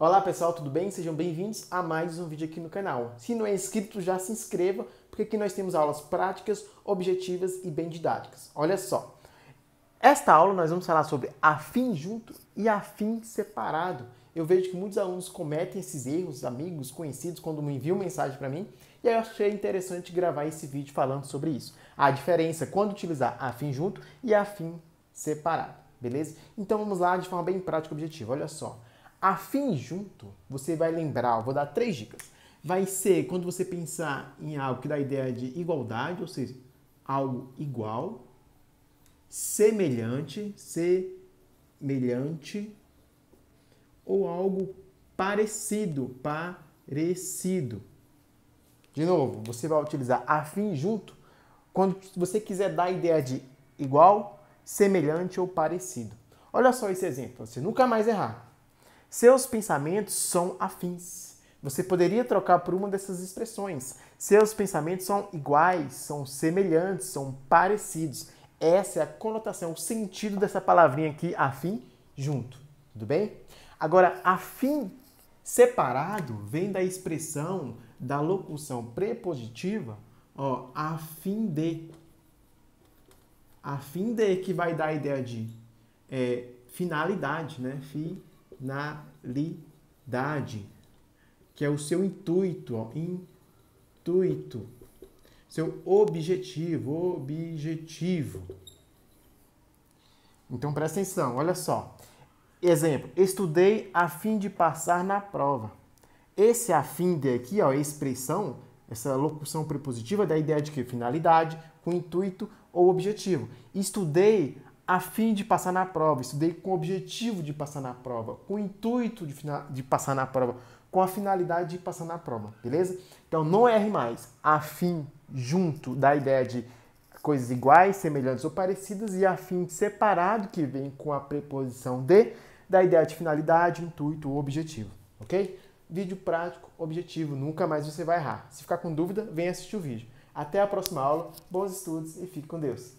Olá pessoal, tudo bem? Sejam bem-vindos a mais um vídeo aqui no canal. Se não é inscrito, já se inscreva, porque aqui nós temos aulas práticas, objetivas e bem didáticas. Olha só, esta aula nós vamos falar sobre afim junto e afim separado. Eu vejo que muitos alunos cometem esses erros, amigos, conhecidos, quando me enviam mensagem para mim, e aí eu achei interessante gravar esse vídeo falando sobre isso. A diferença quando utilizar afim junto e afim separado, beleza? Então vamos lá de forma bem prática e objetiva, olha só. Afim junto, você vai lembrar, vou dar três dicas. Vai ser quando você pensar em algo que dá a ideia de igualdade, ou seja, algo igual, semelhante, semelhante, ou algo parecido, parecido. De novo, você vai utilizar afim junto quando você quiser dar a ideia de igual, semelhante ou parecido. Olha só esse exemplo, você nunca mais errar. Seus pensamentos são afins. Você poderia trocar por uma dessas expressões. Seus pensamentos são iguais, são semelhantes, são parecidos. Essa é a conotação, o sentido dessa palavrinha aqui, afim, junto. Tudo bem? Agora, afim separado vem da expressão da locução prepositiva, ó, afim de. Afim de que vai dar a ideia de é, finalidade, né? Fim finalidade, que é o seu intuito, ó, intuito, seu objetivo, objetivo. Então presta atenção, olha só. Exemplo, estudei a fim de passar na prova. Esse a fim de aqui, ó, expressão, essa locução prepositiva da ideia de que finalidade, com intuito ou objetivo. Estudei a fim de passar na prova, estudei com o objetivo de passar na prova, com o intuito de, de passar na prova, com a finalidade de passar na prova, beleza? Então não erre mais, a fim junto da ideia de coisas iguais, semelhantes ou parecidas e a fim separado que vem com a preposição de, da ideia de finalidade, intuito ou objetivo, ok? Vídeo prático, objetivo, nunca mais você vai errar. Se ficar com dúvida, vem assistir o vídeo. Até a próxima aula, bons estudos e fique com Deus!